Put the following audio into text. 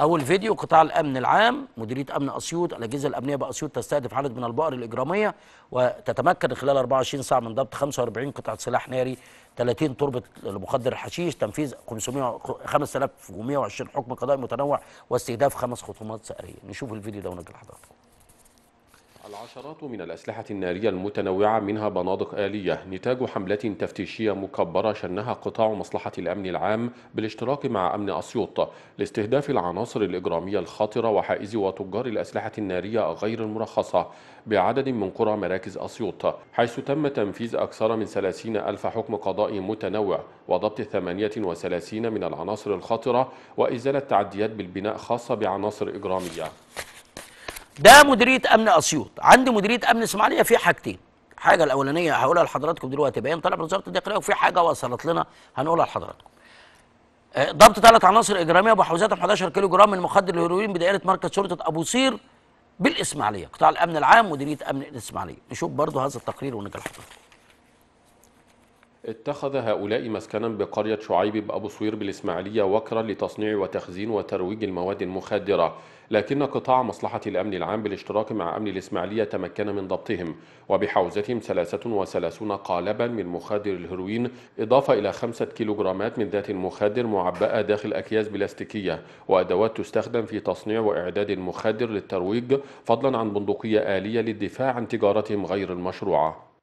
أول فيديو قطاع الأمن العام مديرية أمن أسيوط الأجهزة الأمنية بأسيوط تستهدف عدد من البقر الإجرامية وتتمكن خلال 24 ساعة من ضبط 45 قطعة سلاح ناري 30 تربة لمخدر الحشيش تنفيذ 500 حكم قضائي متنوع واستهداف خمس خصومات ثاريه نشوف الفيديو ده ونرجع حضراتكم العشرات من الأسلحة النارية المتنوعة منها بنادق آلية نتاج حملة تفتيشية مكبرة شنها قطاع مصلحة الأمن العام بالاشتراك مع أمن أسيوط لاستهداف العناصر الإجرامية الخطرة وحائز وتجار الأسلحة النارية غير المرخصة بعدد من قرى مراكز أسيوط حيث تم تنفيذ أكثر من 30 ألف حكم قضائي متنوع وضبط 38 من العناصر الخطرة وإزالة تعديات بالبناء خاصة بعناصر إجرامية ده مديريه امن اسيوط عندي مديريه امن اسماعيليه في حاجتين الحاجه الاولانيه هقولها لحضراتكم دلوقتي بيان طلب من وزاره الداخليه وفي حاجه وصلت لنا هنقولها لحضراتكم آه، ضبط ثلاث عناصر اجراميه بحوزاتهم 11 كيلو جرام من مخدر الهيروين بدائره مركز شرطه ابو صير بالاسماعيليه قطاع الامن العام مديريه امن الاسماعيليه نشوف برضو هذا التقرير ونجي لحضراتكم اتخذ هؤلاء مسكنا بقرية شعيب بأبو صوير بالإسماعيلية وكرا لتصنيع وتخزين وترويج المواد المخدرة لكن قطاع مصلحة الأمن العام بالاشتراك مع أمن الإسماعيلية تمكن من ضبطهم وبحوزتهم 33 قالبا من مخدر الهيروين إضافة إلى 5 كيلوغرامات من ذات المخدر معبأة داخل أكياس بلاستيكية وأدوات تستخدم في تصنيع وإعداد المخدر للترويج فضلا عن بندقية آلية للدفاع عن تجارتهم غير المشروعة